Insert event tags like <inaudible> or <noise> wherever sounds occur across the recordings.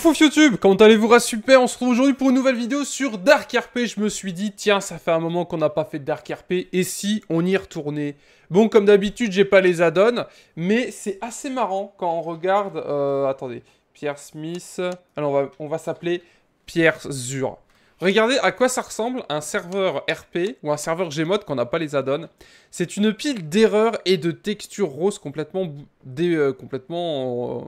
Foufouf YouTube, comment allez-vous Super, on se retrouve aujourd'hui pour une nouvelle vidéo sur Dark RP. Je me suis dit, tiens, ça fait un moment qu'on n'a pas fait de Dark RP, et si on y retournait Bon, comme d'habitude, j'ai pas les add mais c'est assez marrant quand on regarde... Euh, attendez, Pierre Smith... Alors, on va, s'appeler Pierre Zur. Regardez à quoi ça ressemble un serveur RP ou un serveur Gmod qu'on n'a pas les add C'est une pile d'erreurs et de textures roses complètement, euh, complètement euh,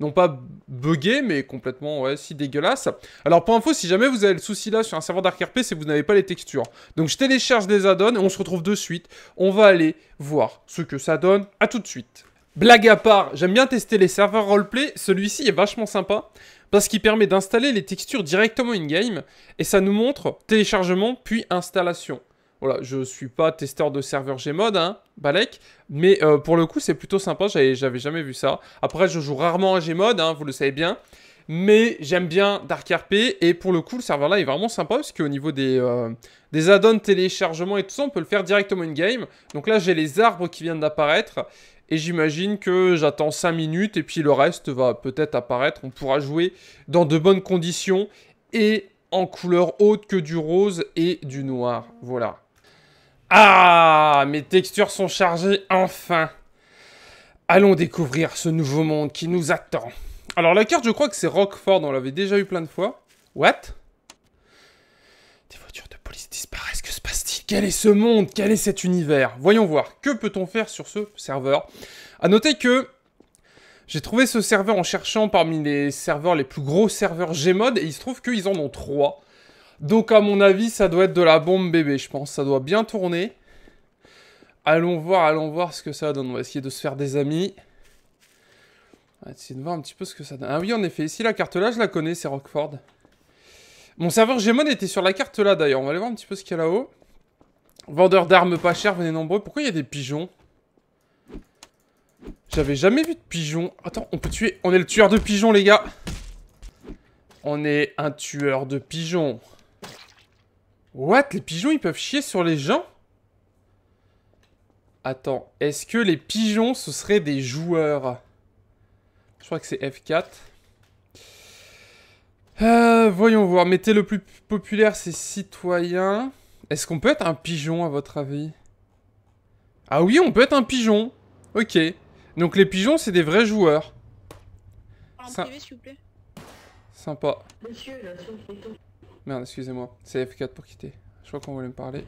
non pas buggé, mais complètement, ouais, si dégueulasse. Alors, pour info, si jamais vous avez le souci là sur un serveur d'Arc-RP, c'est que vous n'avez pas les textures. Donc, je télécharge des add-ons et on se retrouve de suite. On va aller voir ce que ça donne. À tout de suite. Blague à part, j'aime bien tester les serveurs roleplay. Celui-ci est vachement sympa parce qu'il permet d'installer les textures directement in-game et ça nous montre téléchargement puis installation. Voilà, je suis pas testeur de serveur Gmod, hein, Balek, mais euh, pour le coup, c'est plutôt sympa, j'avais jamais vu ça. Après, je joue rarement à Gmod, hein, vous le savez bien, mais j'aime bien Dark RP, et pour le coup, le serveur-là est vraiment sympa, parce qu'au niveau des, euh, des add-ons, téléchargements et tout ça, on peut le faire directement in-game. Donc là, j'ai les arbres qui viennent d'apparaître, et j'imagine que j'attends 5 minutes, et puis le reste va peut-être apparaître, on pourra jouer dans de bonnes conditions, et en couleur haute que du rose et du noir, voilà. Ah, mes textures sont chargées enfin. Allons découvrir ce nouveau monde qui nous attend. Alors la carte, je crois que c'est Rockford, on l'avait déjà eu plein de fois. What Des voitures de police disparaissent, que se passe-t-il Quel est ce monde Quel est cet univers Voyons voir, que peut-on faire sur ce serveur A noter que j'ai trouvé ce serveur en cherchant parmi les serveurs les plus gros serveurs g Gmod, et il se trouve qu'ils en ont trois. Donc à mon avis, ça doit être de la bombe bébé, je pense. Ça doit bien tourner. Allons voir, allons voir ce que ça donne. On va essayer de se faire des amis. On va essayer de voir un petit peu ce que ça donne. Ah oui, en effet, ici la carte là, je la connais, c'est Rockford. Mon serveur gémon était sur la carte là d'ailleurs. On va aller voir un petit peu ce qu'il y a là-haut. Vendeur d'armes pas cher, venez nombreux. Pourquoi il y a des pigeons J'avais jamais vu de pigeons. Attends, on peut tuer. On est le tueur de pigeons, les gars. On est un tueur de pigeons. What Les pigeons, ils peuvent chier sur les gens Attends, est-ce que les pigeons, ce seraient des joueurs Je crois que c'est F4. Euh, voyons voir. Mettez le plus populaire, c'est citoyen. Est-ce qu'on peut être un pigeon, à votre avis Ah oui, on peut être un pigeon. Ok. Donc les pigeons, c'est des vrais joueurs. En privé, s'il vous plaît. Sympa. Monsieur, là, sur le Merde, excusez-moi. C'est F4 pour quitter. Je crois qu'on voulait me parler.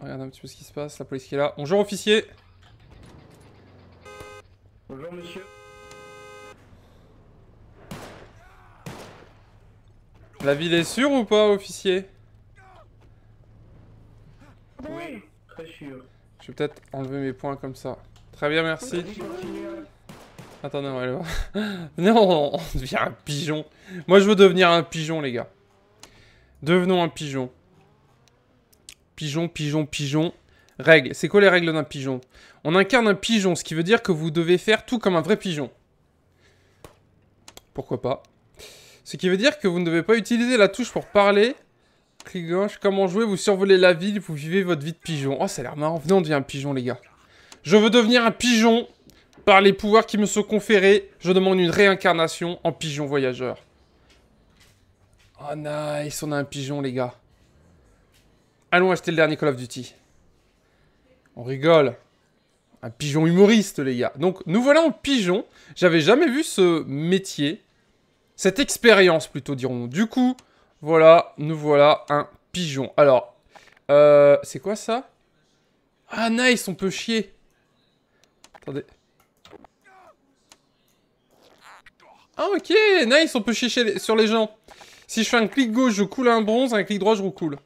Regarde un petit peu ce qui se passe, la police qui est là. Bonjour officier Bonjour monsieur. La ville est sûre ou pas, officier Oui, très sûr. Je vais peut-être enlever mes points comme ça. Très bien, merci. Attendez, on va aller <laughs> non, on devient un pigeon. Moi, je veux devenir un pigeon, les gars. Devenons un pigeon. Pigeon, pigeon, pigeon. Règles. C'est quoi les règles d'un pigeon On incarne un pigeon, ce qui veut dire que vous devez faire tout comme un vrai pigeon. Pourquoi pas Ce qui veut dire que vous ne devez pas utiliser la touche pour parler. Clic gauche, comment jouer Vous survolez la ville, vous vivez votre vie de pigeon. Oh, ça a l'air marrant. Venez, on devient un pigeon, les gars. Je veux devenir un pigeon par les pouvoirs qui me sont conférés. Je demande une réincarnation en pigeon voyageur. Oh nice, on a un pigeon les gars. Allons acheter le dernier Call of Duty. On rigole. Un pigeon humoriste les gars. Donc nous voilà en pigeon. J'avais jamais vu ce métier. Cette expérience plutôt dirons Du coup, voilà, nous voilà un pigeon. Alors, euh, c'est quoi ça Ah nice, on peut chier. Attendez. Ah ok, nice, on peut chier sur les gens. Si je fais un clic gauche, je coule un bronze, un clic droit, je recoule.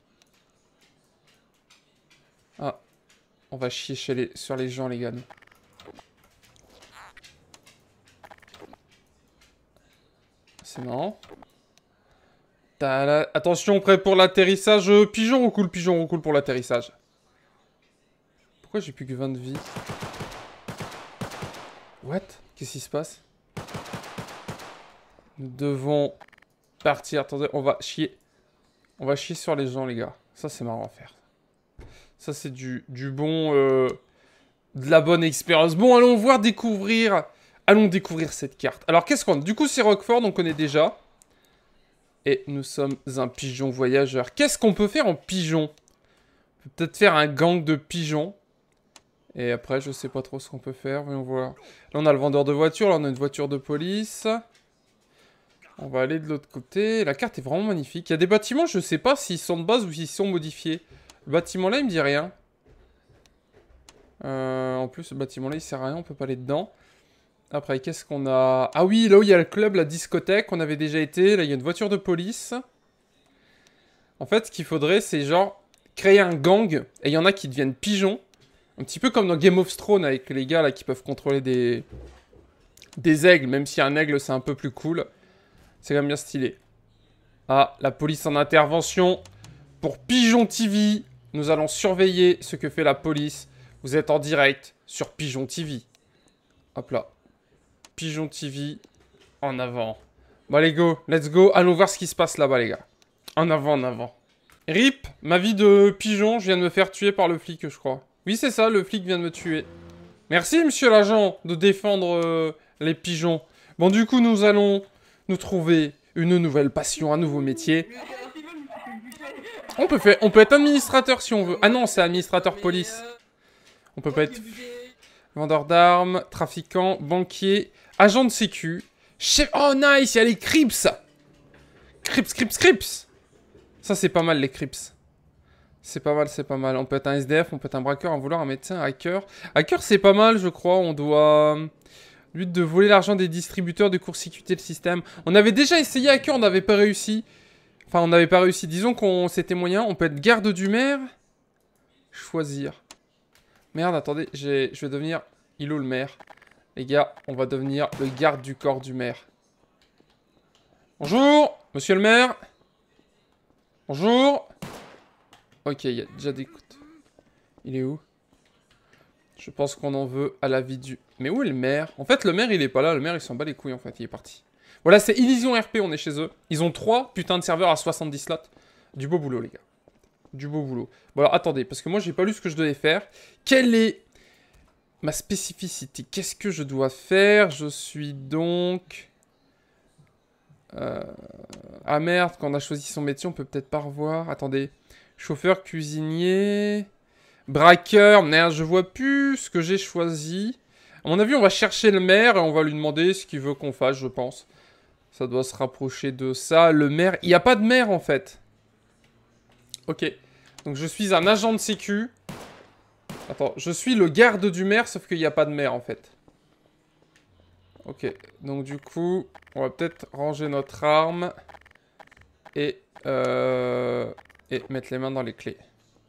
Ah. On va chier les... sur les gens, les gars. C'est marrant. Attention, prêt pour l'atterrissage. Pigeon recoule, pigeon recoule pour l'atterrissage. Pourquoi j'ai plus que 20 de vie What Qu'est-ce qui se passe Nous devons Partir, Attendez, on va chier. On va chier sur les gens, les gars. Ça, c'est marrant à faire. Ça, c'est du, bon... Euh, de la bonne expérience. Bon, allons voir découvrir... Allons découvrir cette carte. Alors, qu'est-ce qu'on... Du coup, c'est Rockford, on connaît déjà. Et nous sommes un pigeon voyageur. Qu'est-ce qu'on peut faire en pigeon peut être faire un gang de pigeons. Et après, je sais pas trop ce qu'on peut faire. Voyons voir. Là, on a le vendeur de voitures. Là, on a une voiture de police. On va aller de l'autre côté. La carte est vraiment magnifique. Il y a des bâtiments, je sais pas s'ils sont de base ou s'ils sont modifiés. Le bâtiment là, il me dit rien. Euh, en plus, le bâtiment là, il sert à rien, on peut pas aller dedans. Après, qu'est-ce qu'on a Ah oui, là où il y a le club, la discothèque, on avait déjà été. Là, il y a une voiture de police. En fait, ce qu'il faudrait, c'est genre créer un gang. Et il y en a qui deviennent pigeons. Un petit peu comme dans Game of Thrones avec les gars là qui peuvent contrôler des, des aigles, même si un aigle c'est un peu plus cool. C'est quand même bien stylé. Ah, la police en intervention. Pour Pigeon TV, nous allons surveiller ce que fait la police. Vous êtes en direct sur Pigeon TV. Hop là. Pigeon TV, en avant. Bon, allez, go, let's go. Allons voir ce qui se passe là-bas, les gars. En avant, en avant. RIP, ma vie de pigeon, je viens de me faire tuer par le flic, je crois. Oui, c'est ça, le flic vient de me tuer. Merci, monsieur l'agent, de défendre euh, les pigeons. Bon, du coup, nous allons nous trouver une nouvelle passion, un nouveau métier. On peut, faire, on peut être administrateur si on veut. Ah non, c'est administrateur police. On peut pas être vendeur d'armes, trafiquant, banquier, agent de sécu, chef... Oh nice, il y a les Crips Crips, Crips, Crips Ça c'est pas mal les Crips. C'est pas mal, c'est pas mal. On peut être un SDF, on peut être un braqueur, un vouloir un médecin, un hacker. Hacker c'est pas mal je crois, on doit... Lutte de voler l'argent des distributeurs, de court-circuiter le système. On avait déjà essayé à cœur, on n'avait pas réussi. Enfin, on n'avait pas réussi. Disons qu'on s'était moyen. On peut être garde du maire. Choisir. Merde, attendez, je vais devenir Ilo le maire. Les gars, on va devenir le garde du corps du maire. Bonjour, monsieur le maire. Bonjour. Ok, il y a déjà des... Il est où je pense qu'on en veut à la vie du... Mais où est le maire En fait, le maire, il est pas là. Le maire, il s'en bat les couilles, en fait. Il est parti. Voilà, c'est Illusion RP, on est chez eux. Ils ont trois putains de serveurs à 70 slots. Du beau boulot, les gars. Du beau boulot. Bon, alors, attendez, parce que moi, j'ai pas lu ce que je devais faire. Quelle est ma spécificité Qu'est-ce que je dois faire Je suis donc... Euh... Ah merde, quand on a choisi son métier, on peut peut-être pas revoir. Attendez. Chauffeur, cuisinier... Braqueur, merde, je vois plus ce que j'ai choisi. À mon avis, on va chercher le maire et on va lui demander ce qu'il veut qu'on fasse, je pense. Ça doit se rapprocher de ça. Le maire... Il n'y a pas de maire, en fait. Ok. Donc, je suis un agent de sécu. Attends, je suis le garde du maire, sauf qu'il n'y a pas de maire, en fait. Ok. Donc, du coup, on va peut-être ranger notre arme. Et... Euh, et mettre les mains dans les clés.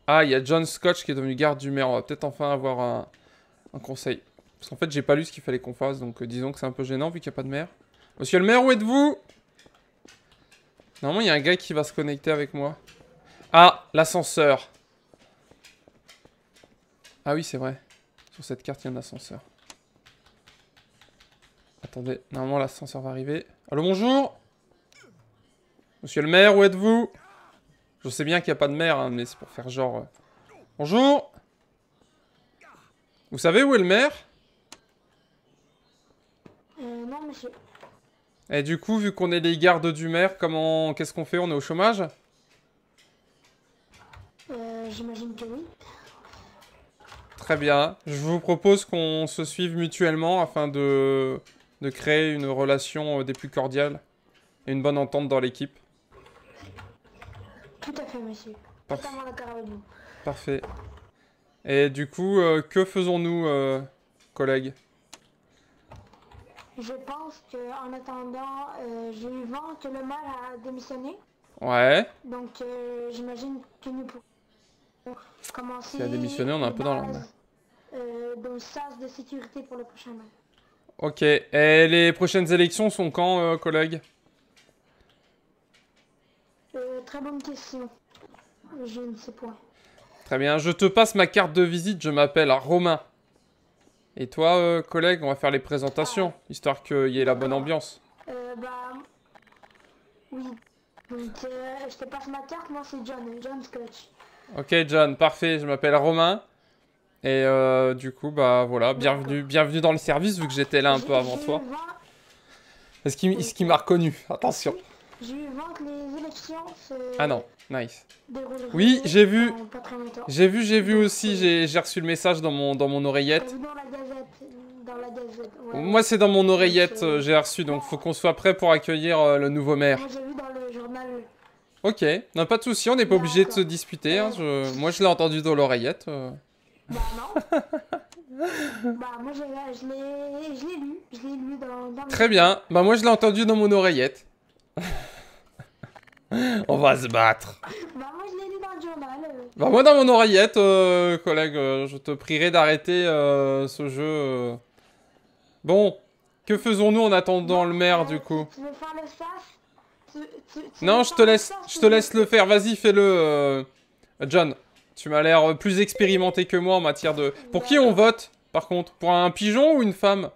Ah, il y a John Scotch qui est devenu garde du maire. On va peut-être enfin avoir un, conseil. Parce qu'en fait, j'ai pas lu ce qu'il fallait qu'on fasse, donc euh, disons que c'est un peu gênant vu qu'il n'y a pas de maire. Monsieur le maire, où êtes-vous Normalement, il y a un gars qui va se connecter avec moi. Ah, l'ascenseur. Ah oui, c'est vrai. Sur cette carte, il y a un ascenseur. Attendez, normalement l'ascenseur va arriver. Allô, bonjour Monsieur le maire, où êtes-vous je sais bien qu'il n'y a pas de maire, hein, mais c'est pour faire genre... Euh. Bonjour Vous savez où est le maire euh, Non, monsieur. Et du coup, vu qu'on est les gardes du maire, comment... Qu'est-ce qu'on fait On est au chômage euh, J'imagine que oui. Très bien. Je vous propose qu'on se suive mutuellement afin de... de créer une relation euh, des plus cordiales et une bonne entente dans l'équipe. Parfait. Et du coup, euh, que faisons-nous, euh, collègues Je pense en attendant, euh, j'ai eu vent que le mal a démissionné. Ouais. Donc euh, j'imagine que nous pourrons commencer... Si a démissionné, on est un peu dans l'ordre. donc c'est de sécurité pour le prochain mal. Ok. Et les prochaines élections sont quand, collègues Très bonne question. Je ne sais Très bien, je te passe ma carte de visite, je m'appelle Romain. Et toi, euh, collègue, on va faire les présentations, ah. histoire qu'il y ait la bonne ambiance. Euh, bah... Oui. Euh, je te passe ma carte, moi c'est John, John Scotch. Ok, John, parfait, je m'appelle Romain. Et euh, du coup, bah voilà, bienvenue, bienvenue dans le service, vu que j'étais là un peu avant toi. Est-ce qu'il est m'a reconnu Attention les élections Ah non, nice. Oui, j'ai vu. J'ai vu, j'ai vu aussi. J'ai reçu le message dans mon, dans mon oreillette. Dans la gazette. Moi, c'est dans mon oreillette, euh, j'ai reçu. Donc, faut qu'on soit prêt pour accueillir euh, le nouveau maire. Moi, vu dans le journal. Euh. Ok, non, pas de souci, on n'est pas obligé de se disputer. Hein. Moi, je l'ai entendu dans l'oreillette. Bah non. <laughs> bah moi, je l'ai lu. Je lu dans Très bien. Bah moi, je l'ai entendu dans mon oreillette. <laughs> On va se battre. Ah, bah moi je l'ai lu dans le journal. Euh. Bah moi dans mon oreillette, euh, collègue, euh, je te prierai d'arrêter ce jeu. Bon, que faisons-nous en attendant le maire du coup Tu veux faire Non, je te laisse, je te laisse le faire. Vas-y, fais-le, John. Tu m'as l'air plus expérimenté que moi en matière de. Pour qui bah, on vote Par contre, pour un pigeon ou une femme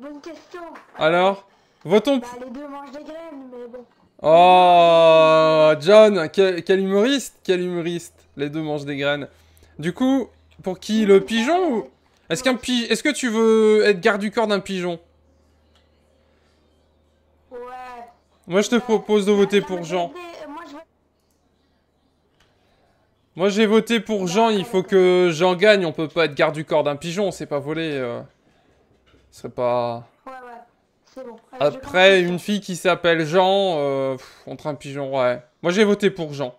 bonne question. Alors Votons bah, Les deux mangent des graines, mais bon. Oh John, quel, humoriste Quel humoriste Les deux mangent des graines. Du coup, pour qui Le pigeon ou... Est-ce qu'un Est-ce que tu veux être garde du corps d'un pigeon Ouais. Moi, je te propose de voter pour Jean. Euh, moi, j'ai voté pour Jean. Il faut euh, que Jean gagne. On peut pas être garde du corps d'un pigeon. C'est pas voler... Euh. C'est pas... Ouais, ouais. C'est bon. Après, une fille qui s'appelle Jean, euh, entre un pigeon, ouais. Moi, j'ai voté pour Jean.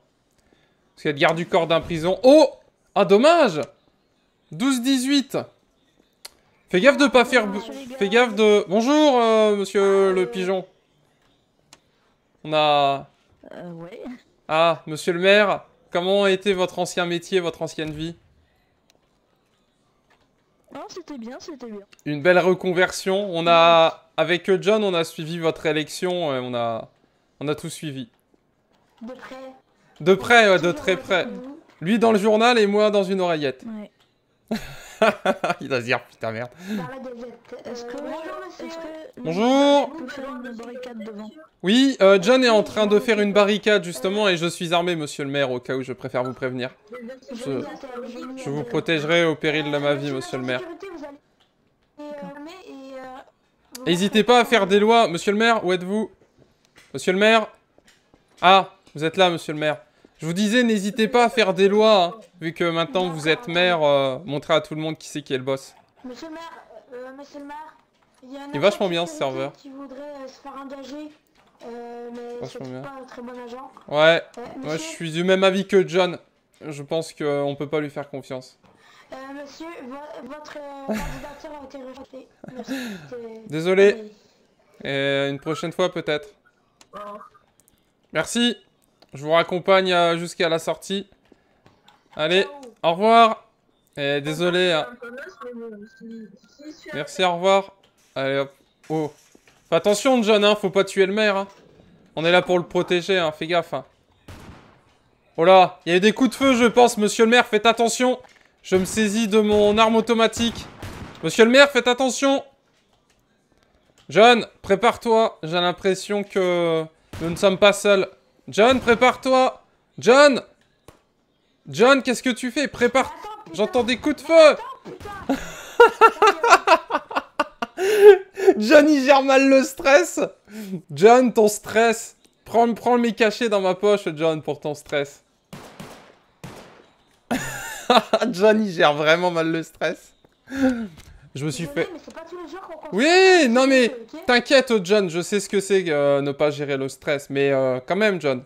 Parce qu'il garde du corps d'un prison. Oh Ah, dommage 12-18 Fais gaffe de pas faire... Fais gaffe de... Bonjour, euh, monsieur ah, le euh, pigeon. On a... Euh, ouais. Ah, monsieur le maire, comment était votre ancien métier, votre ancienne vie non, c'était bien, c'était bien. Une belle reconversion. On a, avec John, on a suivi votre élection euh, on a, on a tout suivi. De près. De près, de très près. Lui dans le journal et moi dans une oreillette. Ouais. <laughs> <laughs> Il va se dire putain merde. Bonjour Oui, euh, John est en train de faire une barricade justement et je suis armé monsieur le maire au cas où je préfère vous prévenir. Je, je vous protégerai au péril de ma vie monsieur le maire. Euh, N'hésitez pas à faire des lois. Monsieur le maire, où êtes-vous Monsieur le maire Ah, vous êtes là monsieur le maire. Je vous disais, n'hésitez pas à faire des lois, hein, vu que maintenant vous êtes maire, euh, montrez à tout le monde qui c'est qui est le boss. Monsieur le maire, euh, euh, monsieur le maire, il y a un il est vachement bien ce serveur. Qui voudrait se faire engager, mais vachement pas un très bon agent. Ouais, moi je suis du même avis que John. Je pense qu'on peut pas lui faire confiance. monsieur, votre <laughs> candidature a été rejetée. Merci, Désolé. Et une prochaine fois peut-être. Merci. Je vous raccompagne euh, jusqu'à la sortie. Allez, au revoir. Et eh, désolé. Hein. Merci, au revoir. Allez, hop. Oh. Fais attention, John, hein, Faut pas tuer le maire. Hein. On est là pour le protéger, hein. Fais gaffe. Oh là, il y a eu des coups de feu, je pense. Monsieur le maire, faites attention. Je me saisis de mon arme automatique. Monsieur le maire, faites attention. John, prépare-toi. J'ai l'impression que nous ne sommes pas seuls. John, prépare-toi John John, qu'est-ce que tu fais Prépare... J'entends des coups de feu <laughs> Johnny gère mal le stress John, ton stress Prends, prends mes cachets dans ma poche, John, pour ton stress. <laughs> Johnny gère vraiment mal le stress. Je me suis fait... oui, non mais t'inquiète John, je sais ce que c'est euh, ne pas gérer le stress, mais euh, quand même John,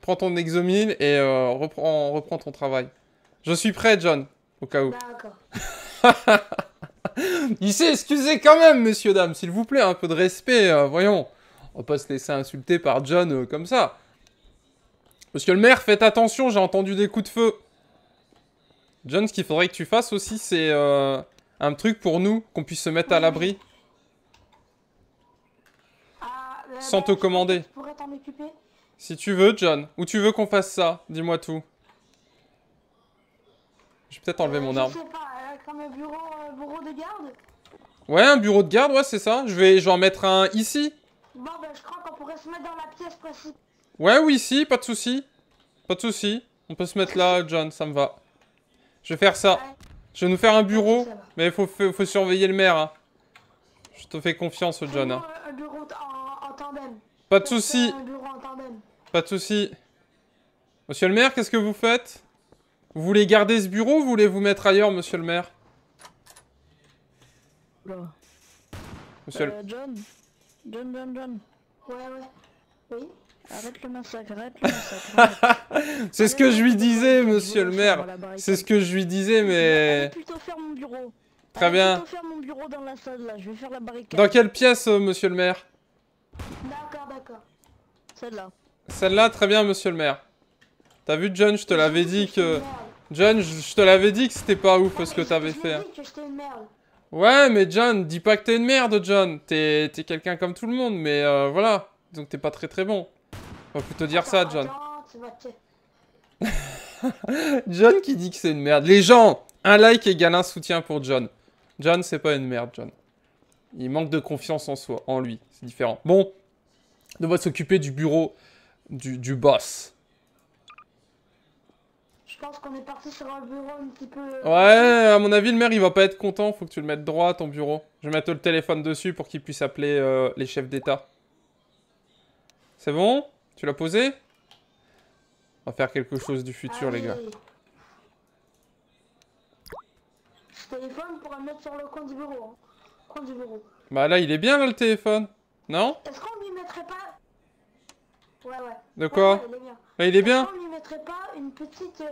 prends ton exomine et euh, reprend reprends, ton travail. Je suis prêt John, au cas où. Bah, d'accord. <laughs> Il s'est excusé quand même, monsieur dames, s'il vous plaît, un peu de respect, voyons. On va pas se laisser insulter par John comme ça. Monsieur le maire, faites attention, j'ai entendu des coups de feu. John, ce qu'il faudrait que tu fasses aussi, c'est... Un truc pour nous, qu'on puisse se mettre à l'abri. Sans te commander. Si tu veux, John. Ou tu veux qu'on fasse ça Dis-moi tout. Je vais peut-être enlever mon arme. Ouais, un bureau de garde, ouais, c'est ça. Je vais, en mettre un ici. Ouais, oui, ici, pas de souci. Pas de souci. On peut se mettre là, John, ça me va. Je vais faire ça. Je vais nous faire un bureau, ah, mais il faut, faut, surveiller le maire. Hein. Je te fais confiance, John. Un bureau en, tandem. Pas de souci. Pas de souci. Monsieur le maire, qu'est-ce que vous faites Vous voulez garder ce bureau ou vous voulez vous mettre ailleurs, monsieur le maire Monsieur euh, John John, John, John. Ouais, ouais. Oui Arrête <laughs> arrête C'est ce que je lui disais, monsieur le maire. C'est ce que je lui disais, mais. plutôt mon bureau. Très bien. mon bureau dans la salle là, je vais faire la barricade. Dans quelle pièce, euh, monsieur le maire D'accord, d'accord. Celle-là. Celle-là, très bien, monsieur le maire. T'as vu, John, je te l'avais dit que. John, je te l'avais dit que c'était pas ouf ce que t'avais fait. Hein. Ouais, mais John, dis pas que t'es une merde, John. T'es quelqu'un comme tout le monde, mais euh, voilà. Donc t'es pas très très bon. On va plutôt dire ça, John. <laughs> John qui dit que c'est une merde. Les gens, un like égale un soutien pour John. John, c'est pas une merde, John. Il manque de confiance en soi, en lui. C'est différent. Bon, on va s'occuper du bureau du, boss. Je pense qu'on est parti sur un bureau un petit peu... Euh, ouais, à mon avis, le maire, il va pas être content. Faut que tu le mettes droit, ton bureau. Je vais mettre le téléphone dessus pour qu'il puisse appeler euh, les chefs d'État. C'est bon tu l'as posé On va faire quelque chose du futur, les gars. Ah téléphone pour le mettre sur le coin du bureau. Hein. Coin du bureau. Bah là, il est bien, là, le téléphone. Non Est-ce qu'on lui mettrait pas... Ouais, ouais. De quoi ouais, il est bien. Bah, est, ce qu'on lui mettrait pas une petite...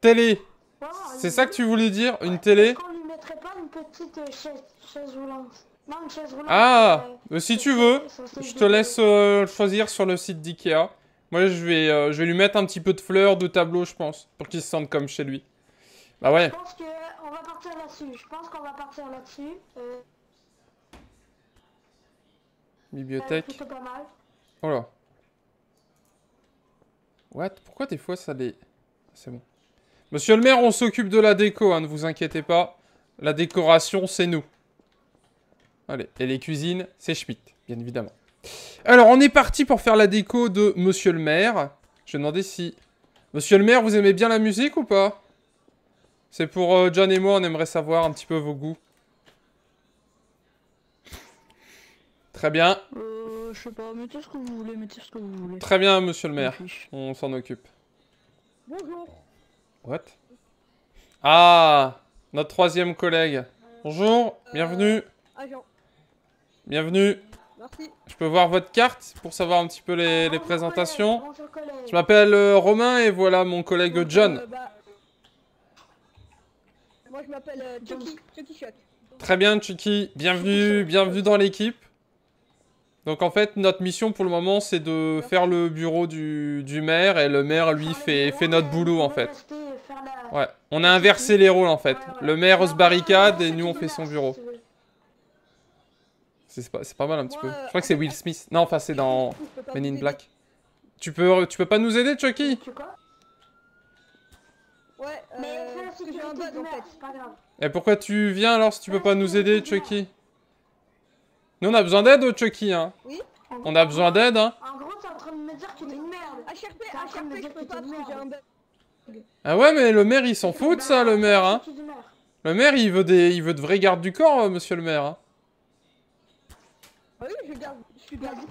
Télé C'est ça que tu voulais dire Une télé Est-ce qu'on lui mettrait pas une petite chaise, chaise roulante ah euh, Si tu veux, je te laisse euh, choisir sur le site d'Ikea. Moi, je vais, euh, je vais lui mettre un petit peu de fleurs, de tableaux, je pense, pour qu'il se sente comme chez lui. Bah ouais. Je pense qu'on va partir là-dessus. Je pense qu'on va partir là-dessus. Bibliothèque. Pas Oh là. What Pourquoi des fois ça les... C'est bon. Monsieur le maire, on s'occupe de la déco, hein, ne vous inquiétez pas. La décoration, c'est nous. Allez, et les cuisines, c'est Schmitt, bien évidemment. Alors, on est parti pour faire la déco de Monsieur le maire. Je vais demander si... Monsieur le maire, vous aimez bien la musique ou pas C'est pour euh, John et moi, on aimerait savoir un petit peu vos goûts. Très bien. Euh, je sais pas, mettez ce que vous voulez, mettez ce que vous voulez. Très bien, monsieur le maire. On s'en occupe. Bonjour. What Ah Notre troisième collègue. Bonjour, bienvenue. Euh, bienvenue. Je peux voir votre carte pour savoir un petit peu les, ah, présentations. Je m'appelle euh, Romain et voilà mon collègue John. Euh, bah, moi je m'appelle euh, Chucky. Chucky Très bien Chucky, bienvenue, bienvenue dans l'équipe. Donc en fait notre mission pour le moment c'est de faire le bureau du, maire et le maire lui ah, fait, fait notre boulot en fait. Ouais, on a inversé les rôles en fait. Le maire se barricade et nous on fait son bureau. C'est pas, mal un petit peu. Je euh, crois que c'est Will Smith. Non, enfin, c'est dans Men in Black. Tu peux, tu peux pas nous aider, Chucky Tu quoi Ouais, euh, Mais c'est Et pourquoi tu viens alors si tu peux bah, pas nous aider, Chucky Nous, on a besoin d'aide, Chucky, hein Oui On a besoin d'aide, hein En gros, t'es en train de me dire que une merde ah, ah, je un Ah ouais, mais le maire, il s'en bah, fout de ça, le maire, hein Le maire, il veut, des... il veut de vrais gardes du corps, euh, monsieur le maire, hein ah oui, je garde, je bah, garde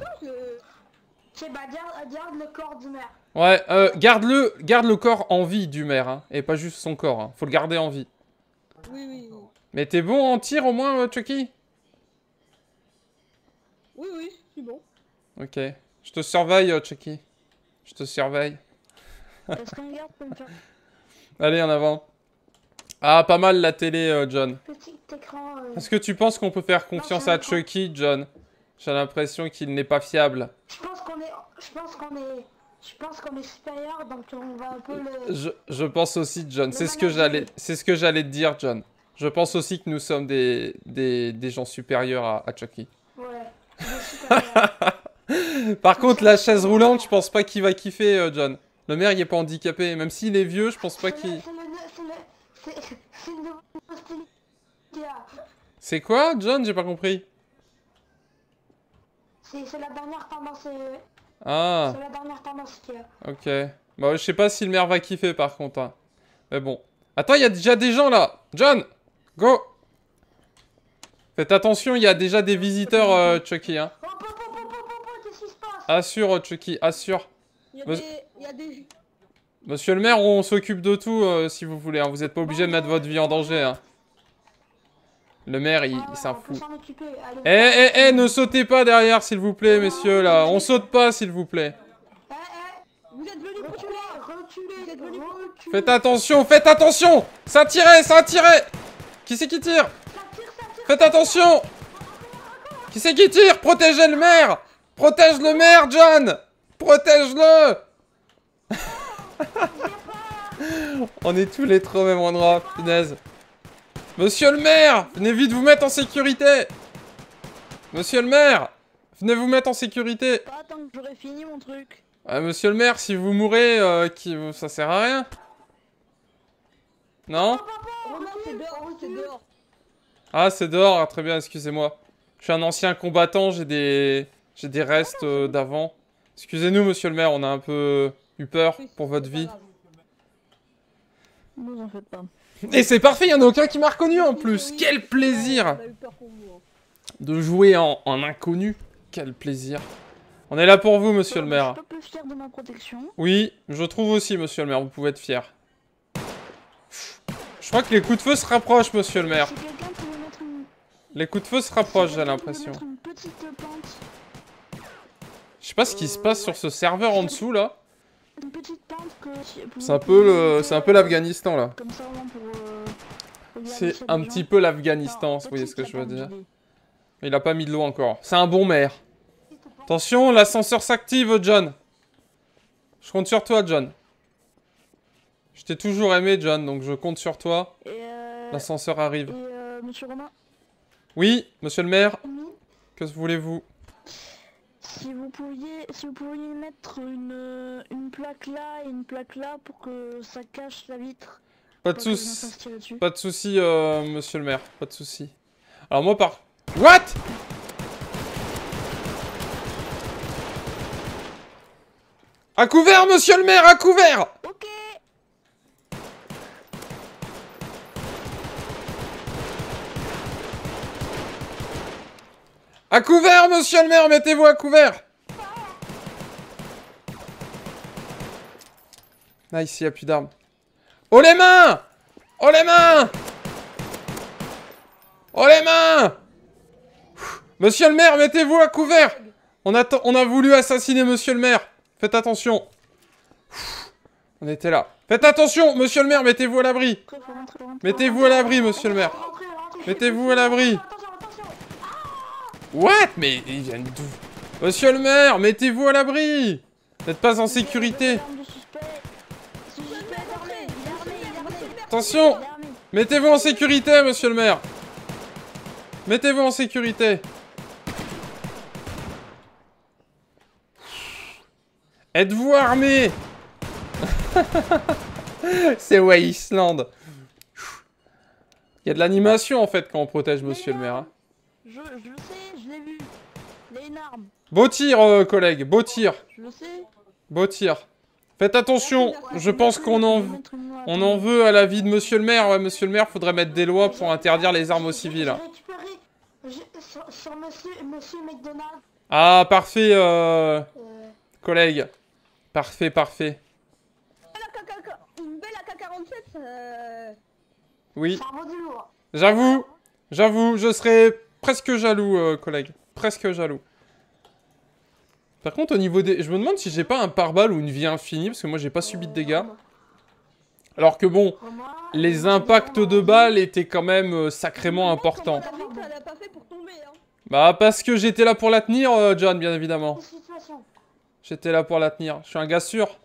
bah garde, le corps du maire. Ouais, euh, garde, le, garde le corps en vie du maire, hein, et pas juste son corps. Hein. Faut le garder en vie. Oui, oui, oui. Mais t'es bon en tir au moins, euh, Chucky Oui, oui, je bon. Ok. Je te surveille, euh, Chucky. Je te surveille. Est-ce qu'on garde comme <laughs> Allez, en avant. Ah, pas mal la télé, John. Petit écran. Est-ce que tu penses qu'on peut faire confiance à Chucky, John j'ai l'impression qu'il n'est pas fiable. Je pense qu'on est, je pense qu'on est, je pense qu'on est supérieur, donc on va un peu le. Je, pense aussi, John. C'est ce que j'allais, c'est ce que j'allais te dire, John. Je pense aussi que nous sommes des, des, gens supérieurs à, Chucky. Ouais. <laughs> Par contre, la chaise roulante, je pense pas qu'il va kiffer, euh, John. Le maire, il est pas handicapé. Même s'il est vieux, je pense pas qu'il... C'est quoi, John J'ai pas compris. C'est la dernière tendance. Euh, ah. C'est la dernière tendance Ok. Bah, je sais pas si le maire va kiffer par contre. Hein. Mais bon. Attends, il y a déjà des gens là. John, go. Faites attention, il y a déjà des visiteurs, Chucky. Assure, Chucky, assure. Monsieur... le maire, on s'occupe de tout euh, si vous voulez. Hein. Vous n'êtes pas obligé de mettre votre vie en danger. Hein. Le maire, il, s'en ah, fout. Eh, eh, eh, ne sautez pas derrière, s'il vous plaît, messieurs, là. On saute pas, s'il vous plaît. Faites attention, faites attention Ça tirait, ça tirait Qui c'est qui tire Faites attention Qui c'est qui tire Protégez le maire Protège le maire, John Protège-le ah, <laughs> On est tous les trois au même endroit, punaise Monsieur le maire Venez vite vous mettre en sécurité Monsieur le maire Venez vous mettre en sécurité Pas que j'aurai fini mon truc. Ah, monsieur le maire, si vous mourrez, euh, qui... ça sert à rien. Non oh, Ah, c'est dehors, ah, très bien, excusez-moi. Je suis un ancien combattant, j'ai des... des restes euh, d'avant. Excusez-nous, monsieur le maire, on a un peu eu peur pour votre vie. vous en faites pas. Et c'est parfait, il n'y en a aucun qui m'a reconnu en plus. Quel plaisir hein. de jouer en, inconnu. Quel plaisir. On est là pour vous, monsieur euh, le maire. Oui, je trouve aussi, monsieur le maire, vous pouvez être fier. Je crois que les coups de feu se rapprochent, monsieur le maire. Les coups de feu se rapprochent, j'ai l'impression. Je sais pas ce qui se passe sur ce serveur en dessous, là. C'est un peu l'Afghanistan là. Euh, c'est un petit peu l'Afghanistan, vous voyez ce que je veux dire. Il a pas mis de l'eau encore. C'est un bon maire. Attention, l'ascenseur s'active, John. Je compte sur toi, John. Je t'ai toujours aimé, John, donc je compte sur toi. Euh, l'ascenseur arrive. Euh, oui, monsieur le maire. Que voulez-vous si vous pouviez, si vous mettre euh, une, plaque là et une plaque là pour que ça cache la vitre. Pas de souci, pas de souci, euh, Monsieur le Maire, pas de souci. Alors moi par, what À couvert, Monsieur le Maire, à couvert À couvert, monsieur le maire, mettez-vous à couvert Nice, ah, ici, il n'y a plus d'armes. Oh les mains Oh les mains Oh les mains Monsieur le maire, mettez-vous à couvert on, on a voulu assassiner monsieur le maire. Faites attention. On était là. Faites attention, monsieur le maire, mettez-vous à l'abri. Mettez-vous à l'abri, monsieur le maire. Mettez-vous à l'abri. What Mais ils viennent d'où Monsieur le maire, mettez-vous à l'abri N'êtes pas en sécurité Attention Mettez-vous en sécurité, monsieur le maire Mettez-vous en sécurité Êtes-vous armé <laughs> C'est ouais, island Il y a de l'animation, en fait, quand on protège monsieur le maire. Hein. je sais Beau tir, euh, collègue, beau tir. Je Beau tir. Faites attention, je pense qu'on en, on en veut à la vie de monsieur le maire. monsieur le maire, faudrait mettre des lois pour interdire les armes aux civils. Ah, parfait, euh, euh. collègue. Parfait, parfait. Oui. J'avoue, j'avoue, je serais presque jaloux, collègue. Presque jaloux. Par contre, au niveau des... Je me demande si j'ai pas un pare-balles ou une vie infinie, parce que moi, j'ai pas subi de dégâts. Alors que bon, les impacts de balles étaient quand même euh, sacrément importants. Hein. Bah, parce que j'étais là pour la tenir, euh, John, bien évidemment. J'étais là pour la tenir. Je suis un gars sûr.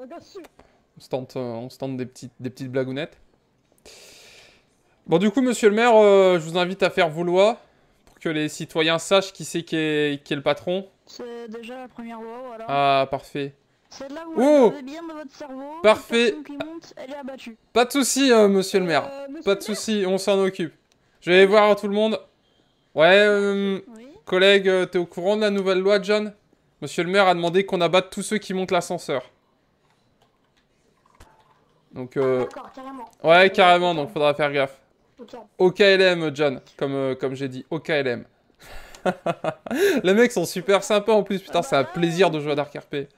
Euh, on se tente, des, petites, des petites blagounettes. Bon, du coup, monsieur le maire, je vous invite à faire vos lois que les citoyens sachent qui c'est qui est, le patron Ah, parfait. oh Parfait. Pas de soucis, euh, monsieur le maire. Euh, pas de soucis, on s'en occupe. Je vais voir tout le monde. Ouais, euh, collègue, t'es au courant de la nouvelle loi, John Monsieur le maire a demandé qu'on abatte tous ceux qui montent l'ascenseur. Donc, ah, Ouais, carrément, donc faudra faire gaffe. OKLM, John, comme, euh, comme j'ai dit, OKLM. <laughs> les mecs sont super sympas en plus, putain, c'est un plaisir de jouer à Dark RP.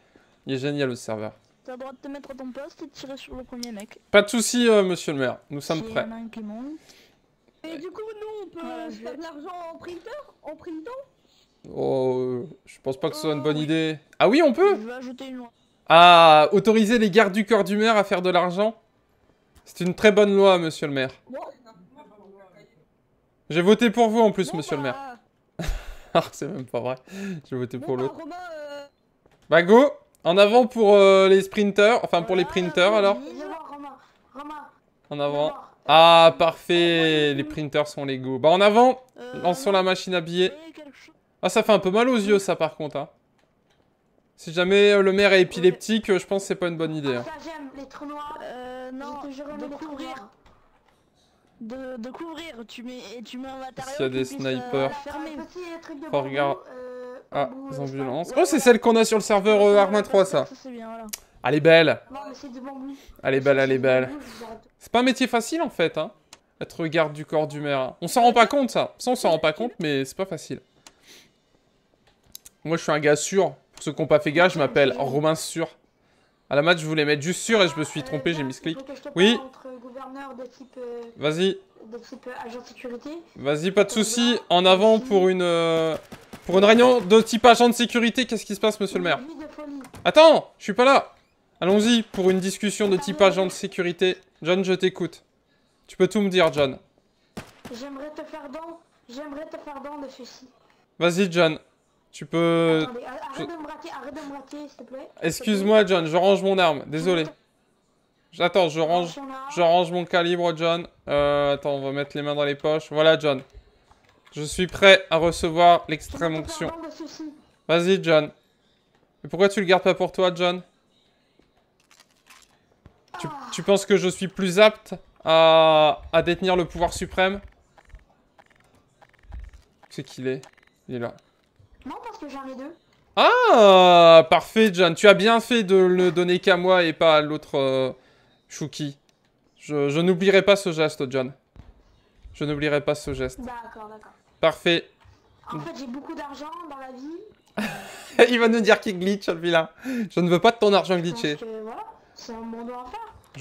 Il est génial le serveur. T'as le droit de te mettre à ton poste et de tirer sur le premier mec. Pas de soucis, euh, monsieur le maire, nous sommes prêts. Et du coup, nous, on peut euh, faire de l'argent en printer printant Oh, je pense pas que ce soit une bonne idée. Ah oui, on peut Je vais ajouter une loi. Ah, autoriser les gardes du corps du maire à faire de l'argent C'est une très bonne loi, monsieur le maire. J'ai voté pour vous en plus, monsieur le maire. Bah. <laughs> ah, c'est même pas vrai. J'ai voté pour le. Bah, l'autre. Euh. Bah go En avant pour euh, les sprinters. Enfin, pour les euh, printers, alors. En avant. Ah, parfait Les printers sont les go. Bah, en avant Lançons la machine à billets. Ah, ça fait un peu mal aux yeux, ça, par contre. Hein. Si jamais le maire est épileptique, je pense que c'est pas une bonne idée. Hein. Ah, de, couvrir. Tu mets, et tu mets des snipers. Faut regarder. Euh, ah, les ambulances. Oh, c'est celle qu'on a sur le serveur euh, Arma 3, ça. Elle est belle. Elle est belle, elle est belle. C'est pas un métier facile, en fait, hein. Être garde du corps du maire. On s'en rend pas compte, ça. Ça, on s'en rend pas compte, mais c'est pas facile. Moi, je suis un gars sûr. Pour ceux qui n'ont pas fait gaffe, je m'appelle Romain Sûr. À la match je voulais mettre juste sûr et je me suis trompé, j'ai mis ce clic. Oui. Euh, Vas-y. Euh, Vas-y, pas de souci. En avant pour une euh, pour une réunion de type agent de sécurité. Qu'est-ce qui se passe, monsieur le maire Attends, je suis pas là. Allons-y pour une discussion de type agent de sécurité. John, je t'écoute. Tu peux tout me dire, John. J'aimerais te faire don. J'aimerais te faire de Vas-y, John. Tu peux... de me braquer, s'il te plaît. Excuse-moi, John, je range mon arme. Désolé. Attends, je range, je range mon calibre, John. Euh, attends, on va mettre les mains dans les poches. Voilà, John. Je suis prêt à recevoir l'extrême onction. Vas-y, John. Mais pourquoi tu le gardes pas pour toi, John ah. tu, penses que je suis plus apte à, à détenir le pouvoir suprême C'est qu'il est. Il est là. Ah Parfait, John. Tu as bien fait de le donner qu'à moi et pas à l'autre Chouki euh, Je, n'oublierai pas ce geste, John. Je n'oublierai pas ce geste. D'accord, d'accord. Parfait. En j'ai beaucoup d'argent dans la vie. <laughs> Il va nous dire qu'il glitch, le vilain. Je ne veux pas de ton argent glitché. Je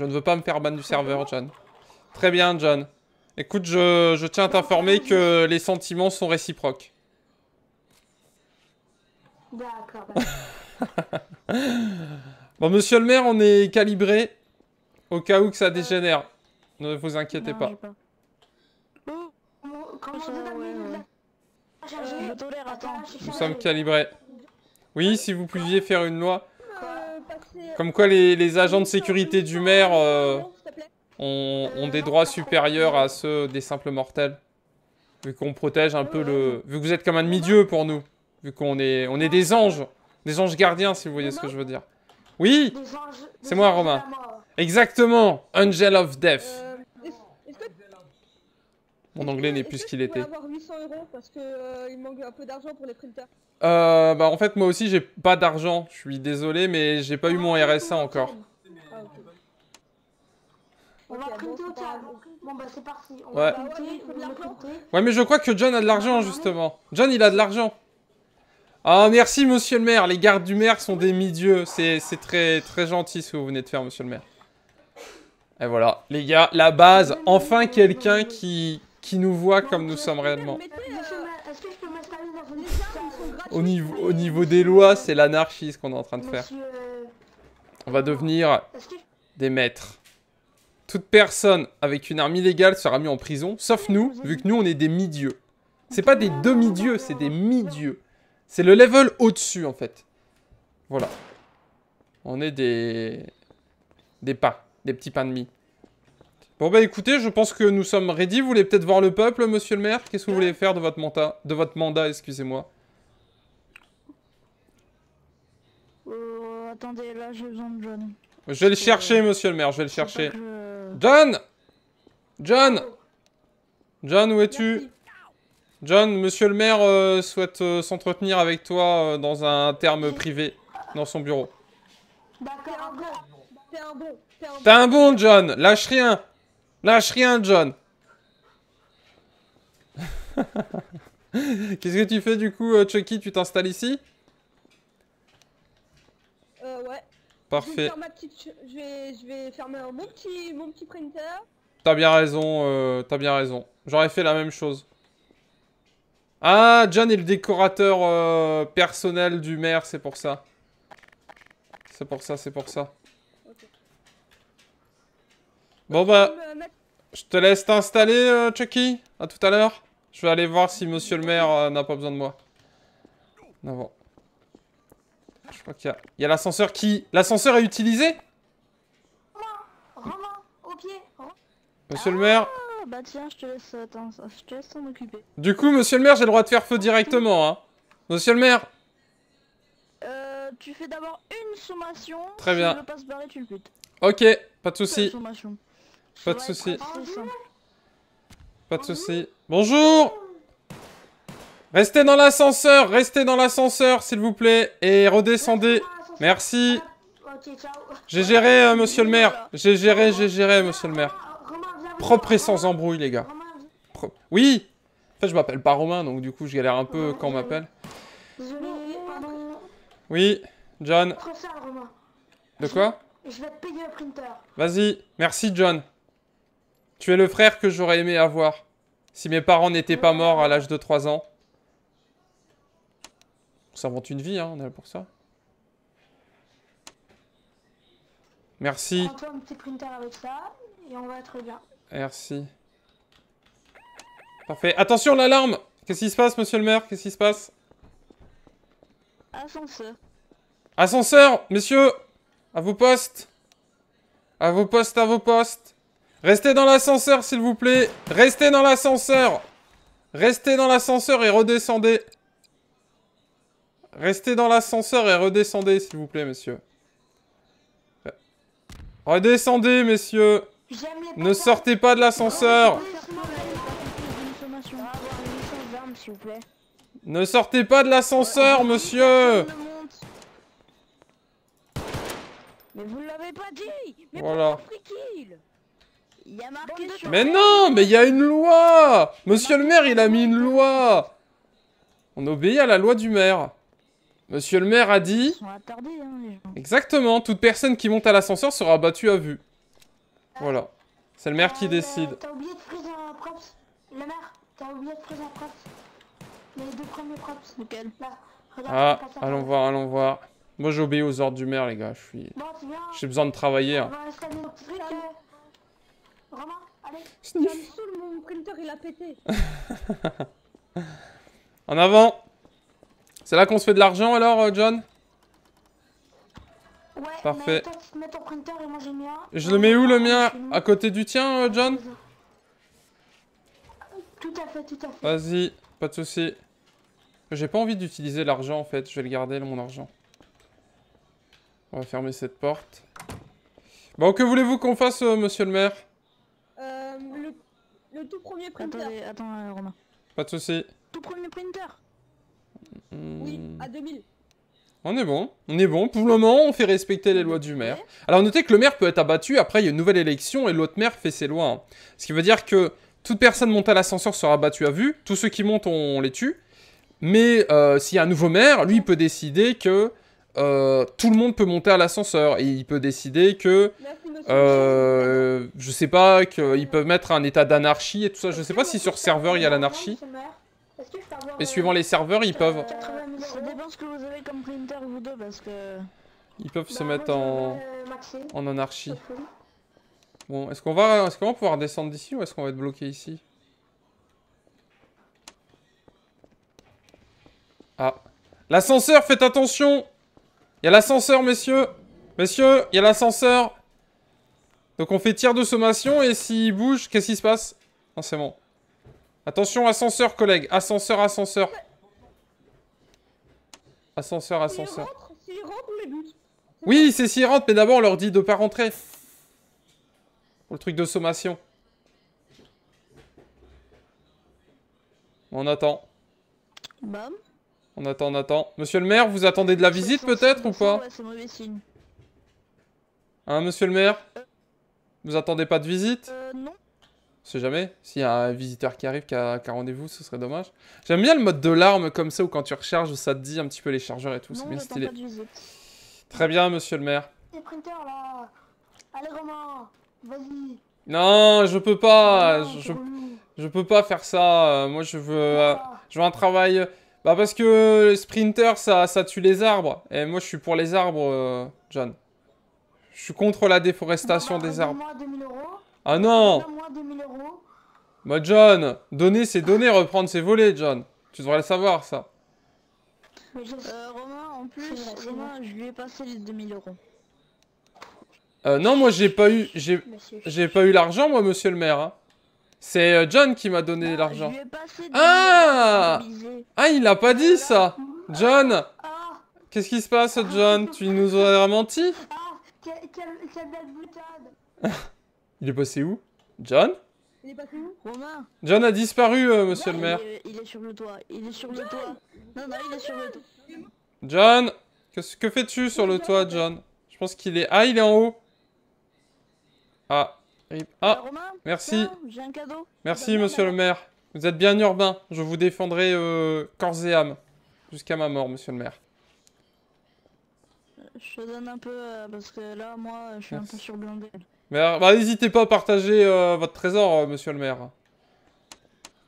ne veux pas me faire ban du serveur, John. Très bien, John. Écoute, je, je tiens à t'informer que les sentiments sont réciproques. D'accord. <laughs> bon, monsieur le maire, on est calibré au cas où que ça euh, dégénère. Ne vous inquiétez pas. Nous sommes calibrés. Oui, si vous pouviez faire une loi. Euh, comme quoi les, agents de sécurité du maire euh, ont, ont, des droits supérieurs à ceux des simples mortels. Vu qu'on protège un peu le... Vu que vous êtes comme un demi-dieu pour nous. Vu qu'on est, on est des anges. Des anges gardiens, si vous voyez ce que je veux dire. Oui C'est moi, Romain. Exactement Angel of Death. Mon anglais n'est plus ce qu'il était. bah en fait moi aussi j'ai pas d'argent, je suis désolé mais j'ai pas eu ah, mon RSA encore. Ah, on va au Bon bah c'est parti. On Ouais mais je crois que John a de l'argent ah, justement. John il a de l'argent. Ah, merci, monsieur le maire. Les gardes du maire sont des mi-dieux. C'est très, très gentil ce que vous venez de faire, monsieur le maire. Et voilà, les gars, la base. Enfin, quelqu'un qui, qui nous voit comme nous sommes réellement. Au niveau, au niveau des lois, c'est l'anarchie ce qu'on est en train de faire. On va devenir des maîtres. Toute personne avec une arme illégale sera mise en prison, sauf nous, vu que nous, on est des mi-dieux. C'est pas des demi-dieux, c'est des midieux. dieux c'est le level au-dessus, en fait. Voilà. On est des... Des pains. Des petits pains de mie. Bon bah écoutez, je pense que nous sommes ready. Vous voulez peut-être voir le peuple, monsieur le maire Qu'est-ce que vous voulez faire de votre mandat De votre mandat, excusez-moi. Euh, attendez, là j'ai besoin de John. Je vais le euh, chercher, monsieur le maire, je vais le chercher. John John oh. John, où es-tu John, monsieur le maire euh, souhaite euh, s'entretenir avec toi euh, dans un terme privé, dans son bureau. Bah, t'es un bon, t'es un bon, t'es un, John, lâche rien, lâche rien, John. <laughs> Qu'est-ce que tu fais du coup, Chucky Tu t'installes ici Euh, ouais. Parfait. Je vais mon, petit... mon petit printer. T'as bien raison, t'as bien raison. J'aurais fait la même chose. Ah, John est le décorateur euh, personnel du maire, c'est pour ça. C'est pour ça, c'est pour ça. Bon bah, je te laisse t'installer, euh, Chucky. À tout à l'heure. Je vais aller voir si monsieur le maire euh, n'a pas besoin de moi. Non, bon. Je crois qu'il y a, l'ascenseur qui... L'ascenseur est utilisé hein. Monsieur le maire, bah tiens, je te laisse, attends, Du coup, monsieur le maire, j'ai le droit de faire feu directement, hein. Monsieur le maire Euh, tu fais d'abord une sommation. Très bien. le Ok, pas de soucis. Pas de soucis. Pas de soucis. Bonjour Restez dans l'ascenseur, restez dans l'ascenseur, s'il vous plaît, et redescendez. Merci. J'ai géré, euh, monsieur le maire. J'ai géré, j'ai géré, monsieur le maire. Propre et sans embrouille, les gars. oui En fait, je m'appelle pas Romain, donc du coup, je galère un peu quand on m'appelle. Oui, John. De quoi Vas-y, merci, John. Tu es le frère que j'aurais aimé avoir. Si mes parents n'étaient pas morts à l'âge de 3 ans. Ça s'invente une vie, hein, on est là pour ça. Merci. on va être bien. Merci. Parfait. Attention, l'alarme Qu'est-ce qui se passe, monsieur le maire Qu'est-ce qui se passe Ascenseur. Ascenseur, messieurs À vos postes À vos postes, à vos postes Restez dans l'ascenseur, s'il vous plaît Restez dans l'ascenseur Restez dans l'ascenseur et redescendez Restez dans l'ascenseur et redescendez, s'il vous plaît, messieurs. Redescendez, messieurs Oh, ah, ne sortez pas de l'ascenseur Ne sortez pas de l'ascenseur, monsieur Mais voilà. Mais non Mais il y a une loi Monsieur le maire, il a mis une loi On obéit à la loi du maire. Monsieur le maire a dit... Hein, Exactement, toute personne qui monte à l'ascenseur sera battue à vue. Voilà. C'est le maire qui euh, décide. T'as oublié de prendre un props Le maire, t'as oublié de friser un props Les deux premiers props. Lequel Là. Regarde, ah, allons voir, allons voir. Moi j'obéis aux ordres du maire, les gars. Je suis. J'ai besoin de travailler. Hein. Euh. Romain, allez. Sniff. mon printer, il a pété. <laughs> en avant. C'est là qu'on se fait de l'argent alors, euh, John Ouais, Parfait. mets ton printer et moi j'ai le mien. Je le mets où le mien ah, À côté du tien, euh, John Tout à fait, tout à fait. Vas-y, pas de souci. J'ai pas envie d'utiliser l'argent en fait, je vais le garder, mon argent. On va fermer cette porte. Bon, que voulez-vous qu'on fasse, euh, monsieur le maire euh, le, tout premier printer. attends, euh, Romain. Pas de souci. Tout premier printer hmm. Oui, à 2000. On est bon, on est bon. Pour le moment, on fait respecter les lois du maire. Alors notez que le maire peut être abattu, après il y a une nouvelle élection et l'autre maire fait ses lois. Hein. Ce qui veut dire que toute personne montée à l'ascenseur sera abattue à vue, tous ceux qui montent, on les tue. Mais euh, s'il y a un nouveau maire, lui, il peut décider que euh, tout le monde peut monter à l'ascenseur. Et Il peut décider que, euh, je sais pas, qu'ils peuvent mettre un état d'anarchie et tout ça. Je sais pas si sur serveur il y a l'anarchie. Et suivant euh, les serveurs, ils peuvent... que vous avez comme printer, vous deux, parce que... Ils peuvent se bah, mettre en... Euh, en anarchie. Bon, est-ce qu'on va... Est-ce qu'on va pouvoir descendre d'ici ou est-ce qu'on va être bloqué ici Ah. L'ascenseur, faites attention Il y a l'ascenseur, messieurs Messieurs, il y a l'ascenseur Donc on fait tir de sommation, et s'il bouge, qu'est-ce qui se passe Non, c'est bon. Attention, ascenseur, collègue. Ascenseur, ascenseur. Ascenseur, ascenseur. Oui, c'est si rentre, mais d'abord on leur dit de pas rentrer. Pour le truc de sommation. On attend. On attend, on attend. Monsieur le maire, vous attendez de la visite peut-être ou pas ouais, mauvais signe. Hein, monsieur le maire Vous attendez pas de visite euh, non sais jamais. S'il y a un visiteur qui arrive, qui a, un rendez-vous, ce serait dommage. J'aime bien le mode de l'arme comme ça, où quand tu recharges, ça te dit un petit peu les chargeurs et tout. C'est bien stylé. Très bien, monsieur le maire. Les sprinters, là Allez, Romain Vas-y Non, je peux pas je, peux pas faire ça. Euh, moi, je veux, euh, je veux un travail... Euh, bah, parce que les sprinters, ça, ça tue les arbres. Et moi, je suis pour les arbres, John. Je suis contre la bah, déforestation des arbres. Ah non moi Bah John, donner c'est donner, reprendre c'est voler John. Tu devrais le savoir ça. Euh, Romain, en plus, je lui ai passé les 2000 euros. Euh, non, moi j'ai pas eu, j'ai pas eu l'argent moi, monsieur le maire. Hein. C'est euh, John qui m'a donné ah, l'argent. Ah Ah, il l'a pas dit ça ah. John ah. Qu'est-ce qui se passe, John Tu nous aurais menti <laughs> Il est passé où John Il est passé où Romain John a disparu, euh, monsieur le maire. Il est, sur le toit. Il est sur le toit. Non, non, il est sur le toit. John Que, fais-tu sur le toit, John Je pense qu'il est... Ah, il est en haut. Ah. Ah, euh, merci. Merci, monsieur le maire. Vous êtes bien urbain. Je vous défendrai euh, corps et âme. Jusqu'à ma mort, monsieur le maire. Euh, je te donne un peu, parce que là, moi, je suis un peu surblindé. Euh, bah, n'hésitez pas à partager euh, votre trésor, euh, monsieur le maire.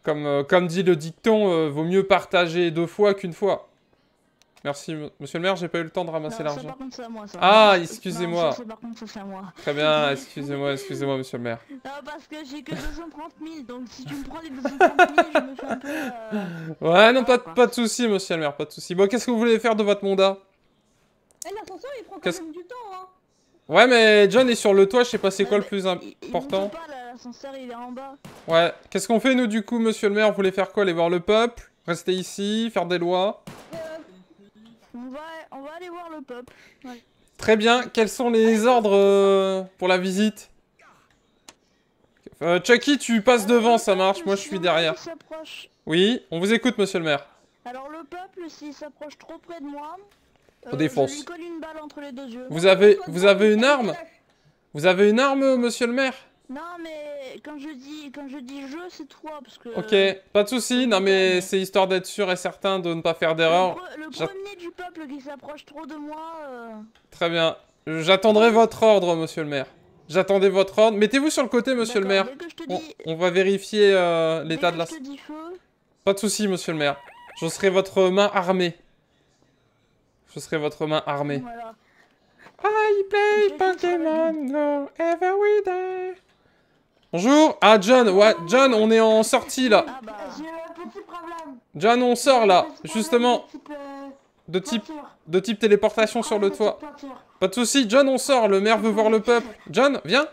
Comme, dit le dicton, vaut mieux partager deux fois qu'une fois. Merci, monsieur le maire, j'ai pas eu le temps de ramasser l'argent. Ah, excusez-moi. Très bien, excusez-moi, excusez-moi, monsieur le maire. <laughs> Ah, parce que j'ai que 230 000, donc si tu me prends les 230 000, je me fais un peu... Ouais, non, pas, de soucis, monsieur le maire, pas de soucis. Bon, qu'est-ce que vous voulez faire de votre mandat eh, L'ascenseur, il prend quand même du temps, Ouais, mais John est sur le toit, je sais pas c'est quoi le plus important. Ouais, qu'est-ce qu'on fait nous du coup, monsieur le maire Vous voulez faire quoi Aller voir le peuple Rester ici Faire des lois euh, on va, on va, aller voir le peuple. Très bien, quels sont les ordres euh, pour la visite euh, Chucky, tu passes devant, ça marche, moi je suis derrière. Oui, on vous écoute, monsieur le maire. Alors le peuple, s'il s'approche trop près de moi, vous avez, une arme Vous avez une arme, monsieur le maire Non, mais quand je dis, quand je dis c'est toi, parce que. Ok, pas de souci. Non, mais c'est histoire d'être sûr et certain de ne pas faire d'erreur. Le, premier du peuple qui s'approche trop de moi. Euh. Très bien. J'attendrai votre ordre, monsieur le maire. J'attendais votre ordre. Mettez-vous sur le côté, monsieur le maire. On, va vérifier euh, l'état de la. Pas de soucis monsieur le maire. Je serai votre main armée. Je serai votre main armée. I play Pokémon Bonjour. Ah, John. Ouais, John, on est en sortie, là. Ah, bah. John, on sort, là. Justement. Euh, de type, de type téléportation sur ah, le toit. Pas de soucis, John, on sort. Le maire veut voir le peuple. John, viens.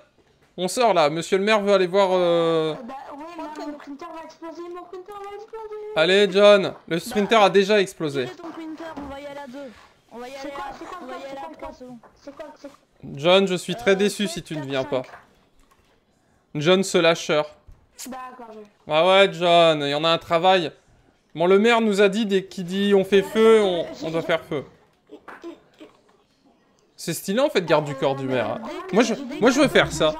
On sort, là. Monsieur le maire veut aller voir... Allez, John. Le bah, sprinter a déjà explosé. On va y quoi, C'est quoi, John, je suis très euh, déçu si tu ne viens pas. John ce lâcheur. Bah Ah ouais, John, il y en a un travail. Bon, le maire nous a dit, dès qu'il dit on fait euh, feu, euh, on, doit faire feu. C'est stylé en fait, garde du corps du maire. Hein. Moi je, moi, je veux faire ça.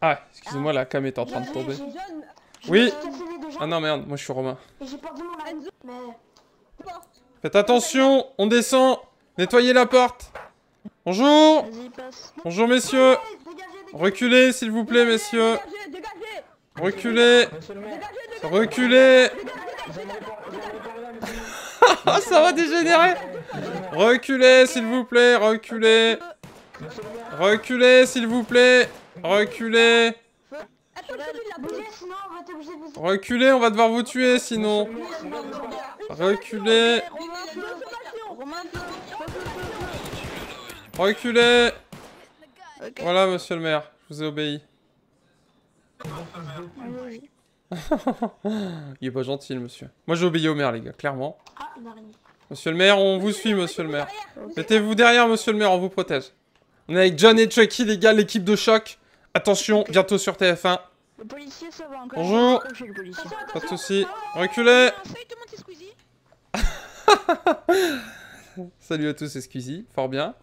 Ah, excusez-moi, la cam est en train de tomber. Oui. Ah non, merde, moi je suis romain. Faites attention, on descend. Nettoyez la porte. Bonjour. Bonjour, messieurs. Reculez, s'il vous plaît, messieurs. Reculez. Reculez. <laughs> Ça va dégénérer. Reculez, s'il vous plaît. Reculez. Reculez, s'il vous plaît. Reculez. Reculez, on va devoir vous tuer sinon. Reculez. Reculez. Voilà, monsieur le maire, je vous ai obéi. <laughs> il est pas gentil, monsieur. Moi, j'ai obéi au maire, les gars, clairement. Ah, monsieur le maire, on vous suit, monsieur le maire. Mettez-vous derrière, monsieur le maire, on vous protège. On est avec John et Chucky, les gars, l'équipe de choc. Attention, bientôt sur TF1. Le policier, va encore. Bonjour. Pas de soucis. Oh, Reculez. <laughs> Salut à tous, c'est Squeezie. Fort bien.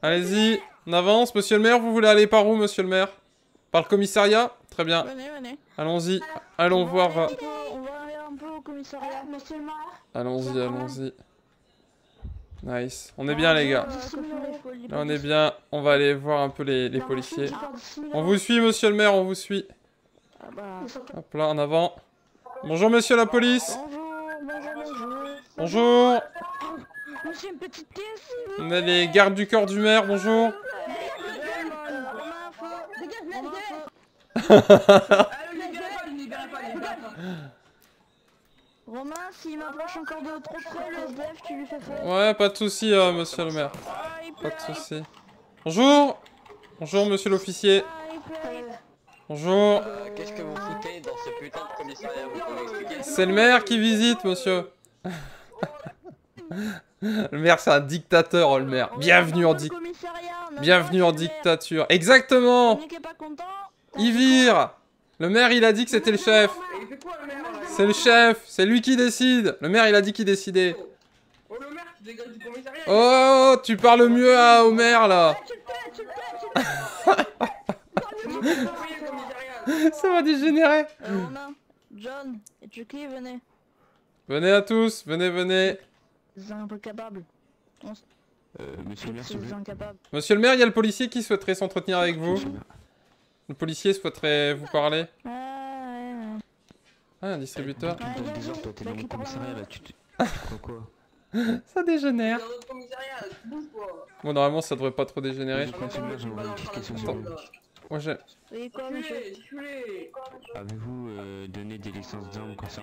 Allez-y, on avance. Monsieur le maire, vous voulez aller par où, monsieur le maire Par le commissariat Très bien. Allons-y, allons voir. Allons-y, allons-y. Nice. On est ah, bien, les gars. Euh, on est bien. On va aller voir un peu les policiers. On vous suit, monsieur le maire, on vous suit. Ah bah. Hop là, en avant. Bonjour monsieur la police Bonjour, bonjour, On les gardes du corps du maire, bonjour Romain, s'il m'approche encore de trop près le tu lui fais faire. Ouais, pas de soucis, euh, monsieur le maire. Ah, pas de soucis. Bonjour Bonjour, monsieur l'officier. Ah, Bonjour. Euh, qu'est-ce que vous foutez dans ce putain de commissariat C'est le maire qui visite, monsieur. le maire, c'est un dictateur, le maire. Bienvenue en, dictature. Bienvenue en dictature. Exactement. Il vire. Le maire, il a dit que c'était le chef. C'est le chef. C'est lui qui décide. Le maire, il a dit qu'il décidait. Oh, tu parles mieux à Omer là. <laughs> Ça va dégénérer euh, venez. à tous, venez, venez. Euh, monsieur le maire, il y a le policier qui souhaiterait s'entretenir avec vous. Le policier souhaiterait vous parler. Ah, ah un distributeur. ça dégénère. Bon, normalement, ça devrait pas trop dégénérer. Moi j'ai. Avez-vous donné des licences d'armes ça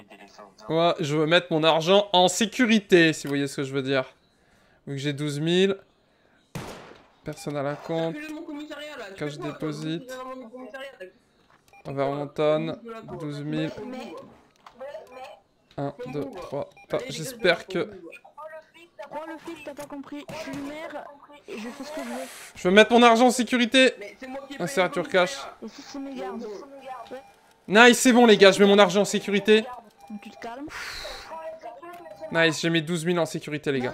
Quoi je veux mettre mon argent en sécurité, si vous voyez ce que je veux dire. Vu que j'ai 12 000. Personne à la compte. Quand je va Overmonton, 12 000. 1, 2, 3, J'espère que... Prends le t'as pas compris. Je suis maire, je veux. mettre mon argent en sécurité. Inserture ah, cash. Nice, c'est bon les gars, je mets mon argent en sécurité. Nice, j'ai mis 12 000 en sécurité les gars.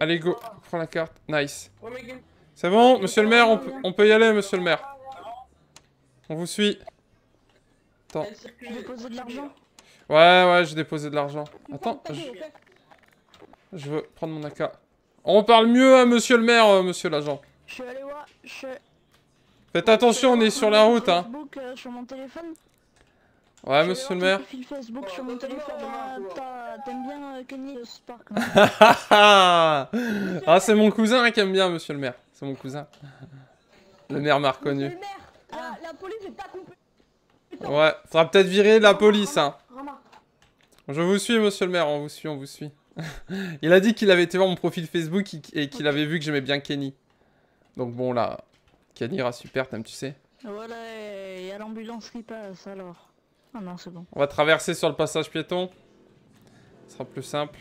Allez go, prends la carte, nice. C'est bon, monsieur le maire, on, peut y aller monsieur le maire. On vous suit. Attends. Ouais, ouais, j'ai déposé de l'argent. Attends, je... je veux prendre mon AK. On parle mieux à monsieur le maire, euh, monsieur l'agent. Je Faites attention, on est sur la route, hein. Euh, ouais, monsieur le maire. ah, c'est mon cousin qui aime bien, monsieur le maire. C'est mon cousin. Le maire m'a reconnu. Ah. Ouais, faudra peut-être virer la police, hein. Je vous suis, monsieur le maire, on vous suit, on vous suit. <laughs> il a dit qu'il avait été voir mon profil Facebook et qu'il avait vu que j'aimais bien Kenny. Donc bon, là, Kenny ira super, t'aimes, tu sais. Voilà, il y l'ambulance qui passe, alors. Ah non, c'est bon. On va traverser sur le passage piéton. Ce sera plus simple.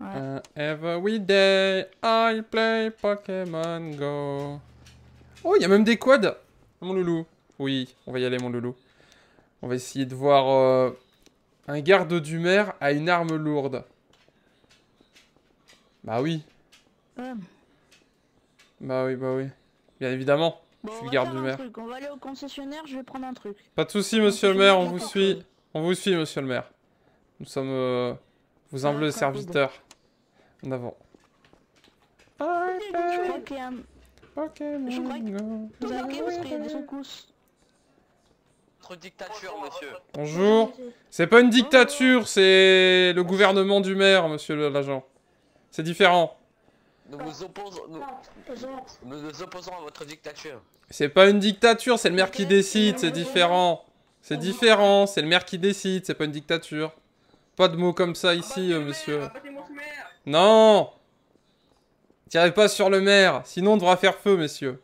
Ouais. every day, I play Pokémon Go. Oh, il y a même des quads Mon loulou. Oui, on va y aller, mon loulou. On va essayer de voir... Euh, un garde du maire a une arme lourde. Bah oui. Bah oui, bah oui. Bien évidemment. je suis garde du maire. On va aller au concessionnaire, je vais prendre un truc. Pas de souci, monsieur le maire, on vous suit. On vous suit, monsieur le maire. Nous sommes vous euh, vos humbles serviteurs. En avant. Ok. Je des dictature, monsieur. Bonjour. C'est pas une dictature, c'est le gouvernement du maire, monsieur l'agent. C'est différent. Nous nous, opposons à votre dictature. C'est pas une dictature, c'est le maire qui décide, c'est différent. C'est différent, c'est le maire qui décide, c'est pas une dictature. Pas de mots comme ça ici, monsieur. Non Tirez pas sur le maire, sinon on devra faire feu, messieurs.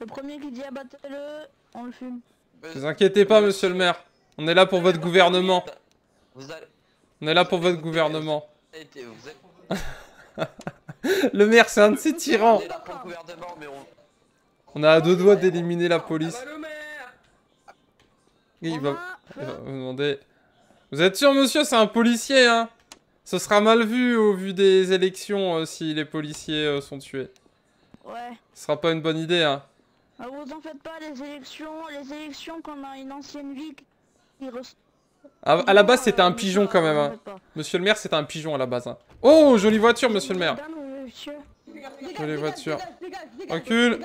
Le premier qui dit abattez-le, on le fume. Ne vous inquiétez pas, monsieur le maire. On est là pour votre gouvernement. On est là pour votre gouvernement. le maire, c'est un de ces tyrans. On a à deux doigts d'éliminer la police. Ah bah, il vous demander... Vous êtes sûr, monsieur, c'est un policier, hein Ce sera mal vu au vu des élections euh, si les policiers euh, sont tués. Ouais. Ce sera pas une bonne idée, hein ah, vous en faites pas, les élections, les élections on a une ancienne ville ah, à la base, c'était un pigeon quand même. Hein. Monsieur le maire, c'était un pigeon à la base. Hein. Oh, jolie voiture, monsieur le maire. Jolie voiture. recul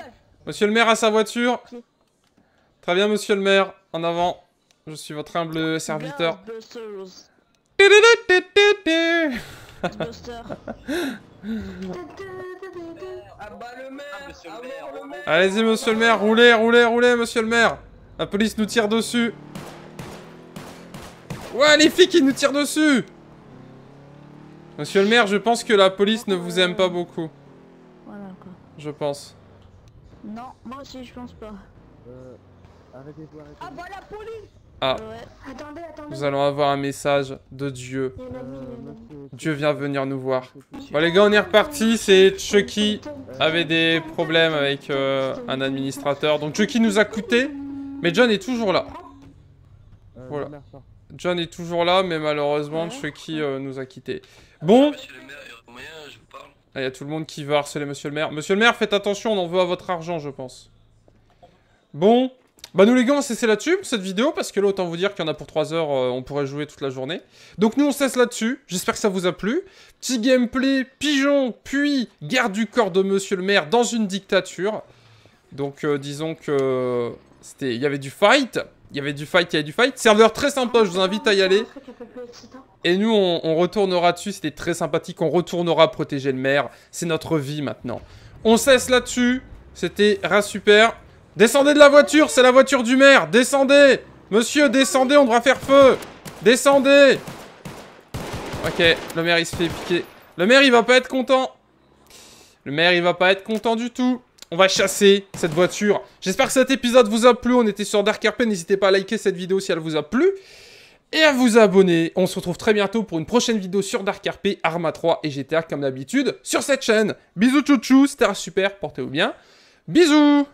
Monsieur le maire a sa voiture. Très bien, monsieur le maire. En avant. Je suis votre humble serviteur. <laughs> Allez-y, monsieur le maire, roulez, roulez, roulez, monsieur le maire. La police nous tire dessus. Ouais, les filles qui nous tirent dessus. Monsieur le maire, je pense que la police ne vous aime pas beaucoup. Voilà quoi. Je pense. Non, moi aussi, je pense pas. Euh, arrêtez Ah bah la police ah. Nous allons avoir un message de Dieu. Dieu vient venir nous voir. Bon les gars, on est reparti. C'est Chucky avait des problèmes avec euh, un administrateur. Donc Chucky nous a coûté. Mais John est toujours là. Euh, voilà. John est toujours là, mais malheureusement, Chucky euh, nous a quitté. Bon. Ah, il y a tout le monde qui va harceler monsieur le maire. Monsieur le maire, faites attention, on en veut à votre argent, je pense. Bon. Bah nous les gars, on cesse là-dessus cette vidéo, parce que là, autant vous dire qu'il y en a pour 3 heures, euh, on pourrait jouer toute la journée. Donc nous, on cesse là-dessus, j'espère que ça vous a plu. Petit gameplay, pigeon, puis guerre du corps de monsieur le maire dans une dictature. Donc euh, disons que c'était, il y avait du fight, il y avait du fight, il y avait du fight. Serveur très sympa, je vous invite à y aller. Et nous, on, on retournera dessus, c'était très sympathique, on retournera protéger le maire, c'est notre vie maintenant. On cesse là-dessus, c'était ras super. Descendez de la voiture, c'est la voiture du maire Descendez Monsieur, descendez, on devra faire feu Descendez Ok, le maire il se fait piquer. Le maire il va pas être content. Le maire il va pas être content du tout. On va chasser cette voiture. J'espère que cet épisode vous a plu. On était sur Dark RP. N'hésitez pas à liker cette vidéo si elle vous a plu. Et à vous abonner. On se retrouve très bientôt pour une prochaine vidéo sur Dark RP, Arma 3 et GTA comme d'habitude sur cette chaîne. Bisous chouchou, c'était c'était super, portez-vous bien. Bisous